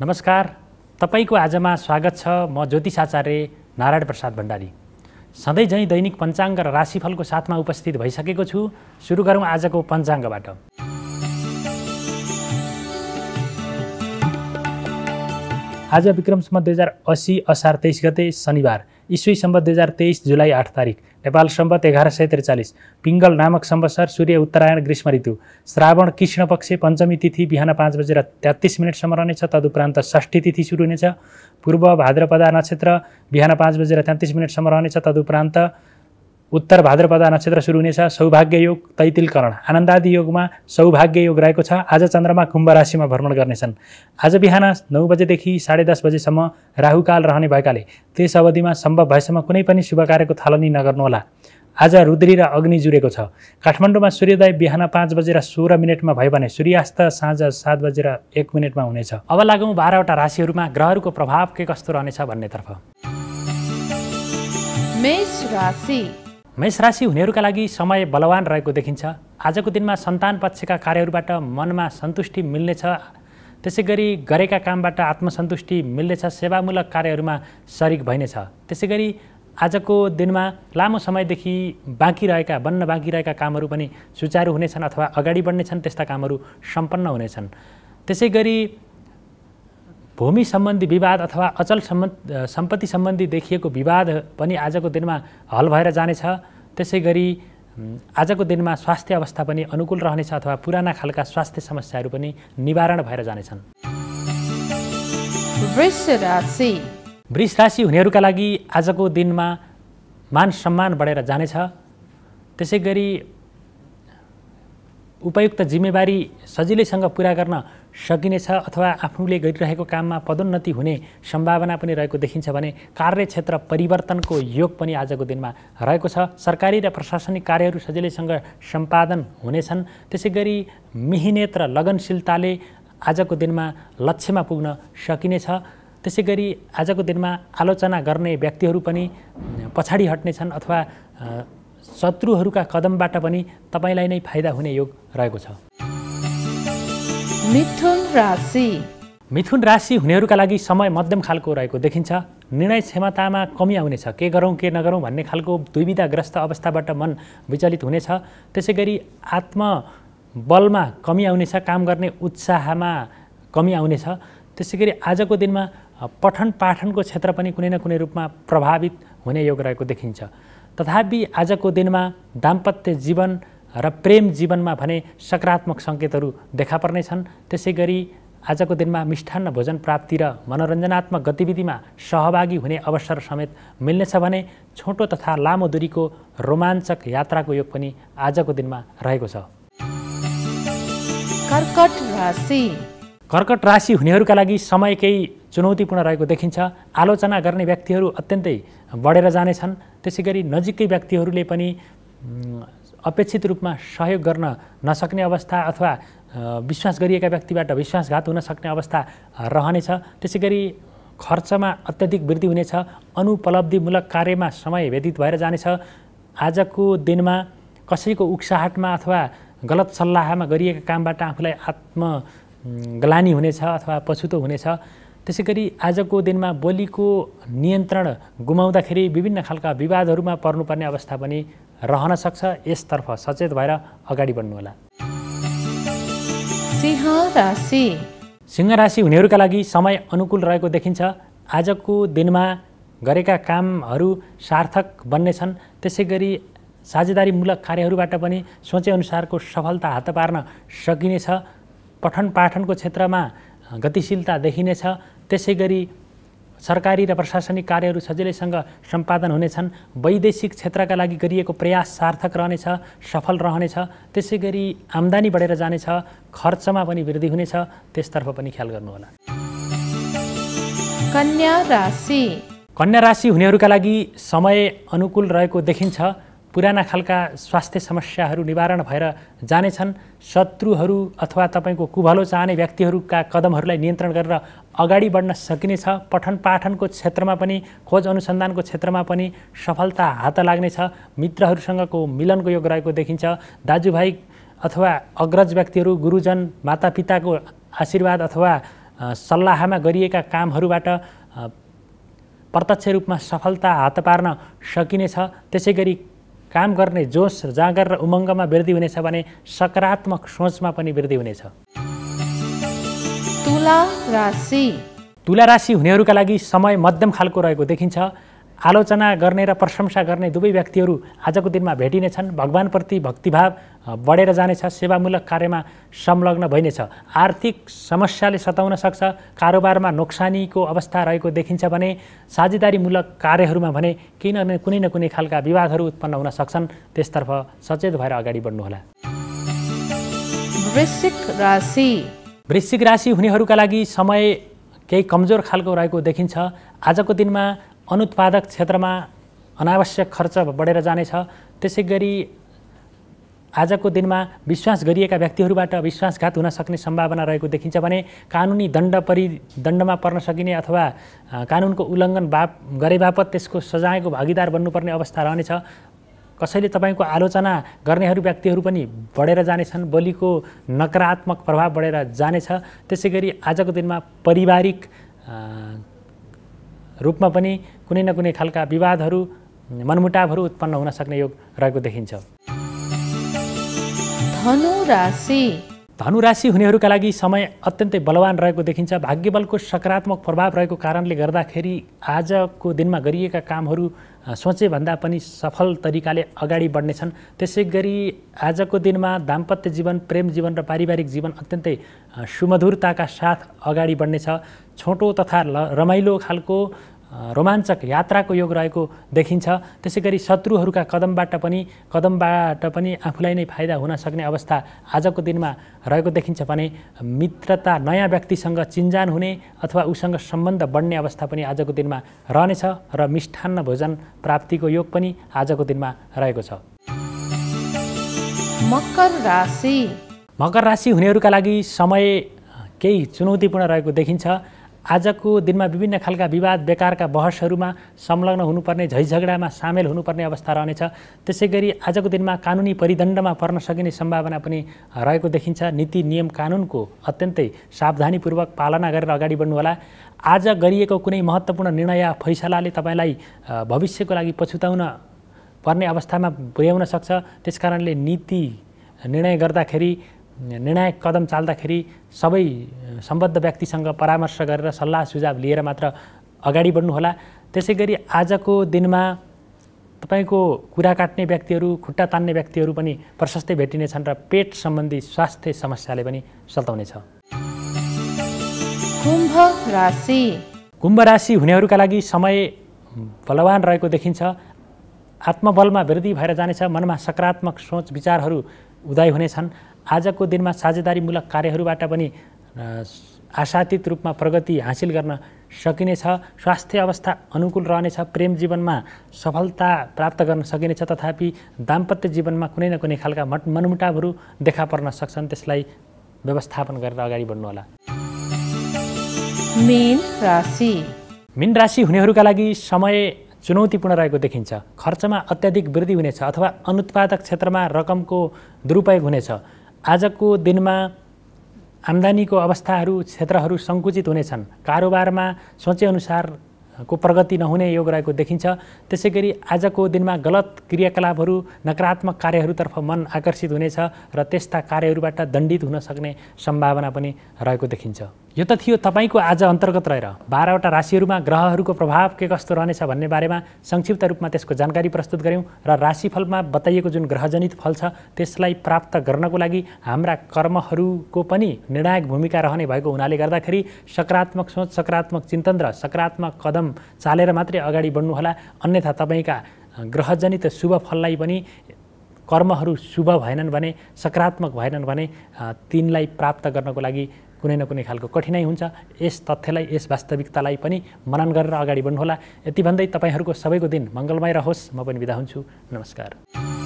नमस्कार तपाईँको आजमा स्वागत छ म ज्योतिष आचार्य नारायण प्रसाद भण्डारी सधैँ झैँ दैनिक पञ्चाङ्ग र राशिफलको साथमा उपस्थित भइसकेको छु सुरु गरौँ आजको पञ्चाङ्गबाट आज विक्रमसम्म दुई हजार असी असार तेइस गते शनिबार इस्वीसम्म दुई हजार तेइस जुलाई आठ तारिक नेपाल सम्बत एघार सय त्रिचालिस पिङ्गल नामक सम्वसर सूर्य उत्तरायण ग्रीष्म ऋतु श्रावण कृष्ण पक्ष पञ्चमी तिथि बिहान पाँच बजेर तेत्तिस मिनटसम्म रहनेछ तदुपरान्त षष्ठी तिथि सुरु हुनेछ पूर्व भाद्रपदा नक्षत्र बिहान पाँच बजेर तेत्तिस मिनटसम्म रहनेछ तदुपरान्त उत्तर भाद्रपदा नक्षत्र सुरु हुनेछ सौभाग्य योग तैतिलकरण आनन्दादि योगमा सौभाग्य योग रहेको छ आज चन्द्रमा कुम्भ राशिमा भ्रमण गर्नेछन् आज बिहान नौ बजेदेखि साढे दस बजेसम्म राहुकाल रहने भएकाले त्यस अवधिमा सम्भव भएसम्म कुनै पनि शुभ कार्यको थालनी नगर्नुहोला आज रुद्री र अग्नि जुरेको छ काठमाडौँमा सूर्योदय बिहान पाँच बजेर सोह्र मिनटमा भयो भने सूर्यास्त साँझ सात बजेर एक मिनटमा हुनेछ अब लागौँ बाह्रवटा राशिहरूमा ग्रहहरूको प्रभाव के कस्तो रहनेछ भन्नेतर्फ मेष राशि हुनेहरूका लागि समय बलवान रहेको देखिन्छ आजको दिनमा सन्तान पक्षका कार्यहरूबाट मनमा सन्तुष्टि मिल्नेछ त्यसै गरी गरेका कामबाट आत्मसन्तुष्टि मिल्नेछ सेवामूलक कार्यहरूमा सरिक भइनेछ त्यसै गरी आजको दिनमा लामो समयदेखि बाँकी रहेका बन्न बाँकी रहेका कामहरू पनि सुचारू हुनेछन् अथवा अगाडि बढ्नेछन् त्यस्ता कामहरू सम्पन्न हुनेछन् त्यसै गरी भूमि सम्बन्धी विवाद अथवा अचल सम्बन्ध सम्पत्ति सम्बन्धी देखिएको विवाद पनि आजको दिनमा हल भएर जानेछ त्यसै गरी आजको दिनमा स्वास्थ्य अवस्था पनि अनुकूल रहनेछ अथवा पुराना खालका स्वास्थ्य समस्याहरू पनि निवारण भएर जानेछन् वृष राशि हुनेहरूका लागि आजको दिनमा मान सम्मान बढेर जानेछ त्यसै गरी उपयुक्त जिम्मेवारी सजिलैसँग पुरा गर्न सकिनेछ अथवा आफूले गरिरहेको काममा पदोन्नति हुने सम्भावना पनि रहेको देखिन्छ भने कार्यक्षेत्र परिवर्तनको योग पनि आजको दिनमा रहेको छ सरकारी र प्रशासनिक कार्यहरू सजिलैसँग सम्पादन हुनेछन् त्यसै गरी मिहिनेत र लगनशीलताले आजको दिनमा लक्ष्यमा पुग्न सकिनेछ त्यसै गरी आजको दिनमा आलोचना गर्ने व्यक्तिहरू पनि पछाडि हट्नेछन् अथवा शत्रुहरूका कदमबाट पनि तपाईँलाई नै फाइदा हुने योग रहेको छ मिथुन राशि मिथुन राशि हुनेहरूका लागि समय मध्यम खालको रहेको देखिन्छ निर्णय क्षमतामा कमी आउनेछ के गरौँ के नगरौँ भन्ने खालको दुविधाग्रस्त अवस्थाबाट मन विचलित हुनेछ त्यसै गरी आत्मबलमा कमी आउनेछ काम गर्ने उत्साहमा कमी आउनेछ त्यसै गरी आजको दिनमा पठन पाठनको क्षेत्र पनि कुनै न कुनै रूपमा प्रभावित हुने योग रहेको देखिन्छ तथापि आजको दिनमा दाम्पत्य जीवन र प्रेम जीवनमा भने सकारात्मक सङ्केतहरू देखा पर्ने छन् त्यसै गरी आजको दिनमा मिष्ठान्न भोजन प्राप्ति र मनोरञ्जनात्मक गतिविधिमा सहभागी हुने अवसर समेत मिल्नेछ भने छोटो तथा लामो दूरीको रोमाञ्चक यात्राको योग पनि आजको दिनमा रहेको छ कर्कट राशि कर्कट राशि हुनेहरूका लागि समय केही चुनौतीपूर्ण रहेको देखिन्छ आलोचना गर्ने व्यक्तिहरू अत्यन्तै बढेर जानेछन् त्यसै गरी नजिकै व्यक्तिहरूले पनि अपेक्षित रूपमा सहयोग गर्न नसक्ने अवस्था अथवा विश्वास गरिएका व्यक्तिबाट विश्वासघात हुन सक्ने अवस्था रहनेछ त्यसै गरी खर्चमा अत्यधिक वृद्धि हुनेछ अनुपलब्धिमूलक कार्यमा समय व्यतीत भएर जानेछ आजको दिनमा कसैको उक्साहटमा अथवा गलत सल्लाहमा गरिएका कामबाट आफूलाई आत्म आत्मग्लानी हुनेछ अथवा पछुतो हुनेछ त्यसै गरी आजको दिनमा बोलीको नियन्त्रण गुमाउँदाखेरि विभिन्न खालका विवादहरूमा पर्नुपर्ने अवस्था पनि रहन सक्छ यसतर्फ सचेत भएर अगाडि बढ्नुहोला सिंह राशि हुनेहरूका लागि समय अनुकूल रहेको देखिन्छ आजको दिनमा गरेका कामहरू सार्थक बन्नेछन् त्यसै गरी साझेदारीमूलक कार्यहरूबाट पनि सोचेअनुसारको सफलता हात पार्न सकिनेछ पठन पाठनको क्षेत्रमा गतिशीलता देखिनेछ त्यसै गरी सरकारी र प्रशासनिक कार्यहरू सजिलैसँग सम्पादन हुनेछन् वैदेशिक क्षेत्रका लागि गरिएको प्रयास सार्थक रहनेछ सफल रहनेछ त्यसै गरी आम्दानी बढेर जानेछ खर्चमा पनि वृद्धि हुनेछ त्यसतर्फ पनि ख्याल गर्नुहोला कन्या राशि कन्या राशि हुनेहरूका लागि समय अनुकूल रहेको देखिन्छ पुराना खालका स्वास्थ्य समस्याहरू निवारण भएर जानेछन् शत्रुहरू अथवा तपाईँको कुभलो चाहने व्यक्तिहरूका कदमहरूलाई नियन्त्रण गरेर अगाडि बढ्न सकिनेछ पठन पाठनको क्षेत्रमा पनि खोज अनुसन्धानको क्षेत्रमा पनि सफलता हात लाग्नेछ मित्रहरूसँगको मिलनको योग रहेको देखिन्छ दाजुभाइ अथवा अग्रज व्यक्तिहरू गुरुजन मातापिताको आशीर्वाद अथवा सल्लाहमा गरिएका कामहरूबाट प्रत्यक्ष रूपमा सफलता हात पार्न सकिनेछ त्यसै गरी काम गर्ने जोस जाँगर र उमङ्गमा वृद्धि हुनेछ भने सकारात्मक सोचमा पनि वृद्धि हुनेछ तुला राशि तुला राशि हुनेहरूका लागि समय मध्यम खालको रहेको देखिन्छ आलोचना गर्ने र प्रशंसा गर्ने दुवै व्यक्तिहरू आजको दिनमा भेटिनेछन् भगवान्प्रति भक्तिभाव बढेर जानेछ सेवामूलक कार्यमा संलग्न भइनेछ आर्थिक समस्याले सताउन सक्छ कारोबारमा नोक्सानीको अवस्था रहेको देखिन्छ भने साझेदारीमूलक कार्यहरूमा भने केही न कुनै न कुनै खालका विवादहरू उत्पन्न हुन सक्छन् त्यसतर्फ सचेत भएर अगाडि बढ्नुहोला वृश्चिक राशि वृश्चिक राशि हुनेहरूका लागि समय केही कमजोर खालको रहेको देखिन्छ आजको दिनमा अनुत्पादक क्षेत्रमा अनावश्यक खर्च बढेर जानेछ त्यसै गरी आजको दिनमा विश्वास गरिएका व्यक्तिहरूबाट विश्वासघात हुन सक्ने सम्भावना रहेको देखिन्छ भने कानुनी दण्ड परि दण्डमा पर्न सकिने अथवा कानुनको उल्लङ्घन बाप गरे बापत त्यसको सजायको भागीदार बन्नुपर्ने अवस्था रहनेछ कसैले तपाईँको आलोचना गर्नेहरू व्यक्तिहरू पनि बढेर जानेछन् बोलीको नकारात्मक प्रभाव बढेर जानेछ त्यसै गरी आजको दिनमा पारिवारिक रूपमा पनि कुनै न कुनै खालका विवादहरू मनमुटावहरू उत्पन्न हुन सक्ने योग रहेको देखिन्छ धनु राशि धनुराशि हुनेहरूका लागि समय अत्यन्तै बलवान रहेको देखिन्छ भाग्यबलको सकारात्मक प्रभाव रहेको कारणले गर्दाखेरि आजको दिनमा गरिएका कामहरू सोचेभन्दा पनि सफल तरिकाले अगाडि बढ्नेछन् त्यसै गरी आजको दिनमा दाम्पत्य जीवन प्रेम जीवन र पारिवारिक जीवन अत्यन्तै सुमधुरताका साथ अगाडि बढ्नेछ छोटो तथा रमाइलो खालको रोमाञ्चक यात्राको योग रहेको देखिन्छ त्यसै गरी शत्रुहरूका कदमबाट पनि कदमबाट पनि आफूलाई नै फाइदा हुन सक्ने अवस्था आजको दिनमा रहेको देखिन्छ भने मित्रता नयाँ व्यक्तिसँग चिन्जान हुने अथवा उसँग सम्बन्ध बढ्ने अवस्था पनि आजको दिनमा रहनेछ र मिष्ठान्न भोजन प्राप्तिको योग पनि आजको दिनमा रहेको छ मकर राशि मकर राशि हुनेहरूका लागि समय केही चुनौतीपूर्ण रहेको देखिन्छ आजको दिनमा विभिन्न खालका विवाद बेकारका बहसहरूमा संलग्न हुनुपर्ने झैझगडामा सामेल हुनुपर्ने अवस्था रहनेछ त्यसै गरी आजको दिनमा कानुनी परिदण्डमा पर्न सकिने सम्भावना पनि रहेको देखिन्छ नीति नियम कानुनको अत्यन्तै सावधानीपूर्वक पालना गरेर अगाडि बढ्नुहोला आज गरिएको कुनै महत्त्वपूर्ण निर्णय फैसलाले तपाईँलाई भविष्यको लागि पछुताउन पर्ने अवस्थामा पुर्याउन सक्छ त्यसकारणले नीति निर्णय गर्दाखेरि निर्णायक कदम चाल्दाखेरि सबै सम्बद्ध व्यक्तिसँग परामर्श गरेर सल्लाह सुझाव लिएर मात्र अगाडि बढ्नुहोला त्यसै गरी आजको दिनमा तपाईँको कुरा काट्ने व्यक्तिहरू खुट्टा तान्ने व्यक्तिहरू पनि प्रशस्तै भेटिनेछन् र पेट सम्बन्धी स्वास्थ्य समस्याले पनि सताउनेछ कुम्भ राशि कुम्भ राशि हुनेहरूका लागि समय बलवान रहेको देखिन्छ आत्मबलमा वृद्धि भएर जानेछ मनमा सकारात्मक सोच विचारहरू उदय हुनेछन् आजको दिनमा साझेदारीमूलक कार्यहरूबाट पनि आशातीत रूपमा प्रगति हासिल गर्न सकिनेछ स्वास्थ्य अवस्था अनुकूल रहनेछ प्रेम जीवनमा सफलता प्राप्त गर्न सकिनेछ तथापि दाम्पत्य जीवनमा कुनै न कुनै खालका मट मनमुटावहरू देखा पर्न सक्छन् त्यसलाई व्यवस्थापन गरेर अगाडि बढ्नुहोला मेन राशि मीन राशि हुनेहरूका लागि समय चुनौतीपूर्ण रहेको देखिन्छ खर्चमा अत्याधिक वृद्धि हुनेछ अथवा अनुत्पादक क्षेत्रमा रकमको दुरुपयोग हुनेछ आजको दिनमा आम्दानीको अवस्थाहरू क्षेत्रहरू सङ्कुचित हुनेछन् कारोबारमा सोचेअनुसारको प्रगति नहुने योग रहेको देखिन्छ त्यसै गरी आजको दिनमा गलत क्रियाकलापहरू नकारात्मक कार्यहरूतर्फ मन आकर्षित हुनेछ र त्यस्ता कार्यहरूबाट दण्डित हुन सक्ने सम्भावना पनि रहेको देखिन्छ यो त थियो तपाईँको आज अन्तर्गत रहेर बाह्रवटा राशिहरूमा ग्रहहरूको प्रभाव के कस्तो रहनेछ भन्ने बारेमा संक्षिप्त रूपमा त्यसको जानकारी प्रस्तुत गऱ्यौँ र राशिफलमा बताइएको जुन ग्रहजनित फल छ त्यसलाई प्राप्त गर्नको लागि हाम्रा कर्महरूको पनि निर्णायक भूमिका रहने भएको हुनाले गर्दाखेरि सकारात्मक सोच सकारात्मक चिन्तन र सकारात्मक कदम चालेर मात्रै अगाडि बढ्नुहोला अन्यथा तपाईँका ग्रहजनित शुभ फललाई पनि कर्महरू शुभ भएनन् भने सकारात्मक भएनन् भने तिनलाई प्राप्त गर्नको लागि कुनै न कुनै खालको कठिनाइ हुन्छ यस तथ्यलाई यस वास्तविकतालाई पनि मनन गरेर अगाडि बढ्नुहोला यति भन्दै तपाईँहरूको सबैको दिन मङ्गलमय रहोस् म पनि बिदा हुन्छु नमस्कार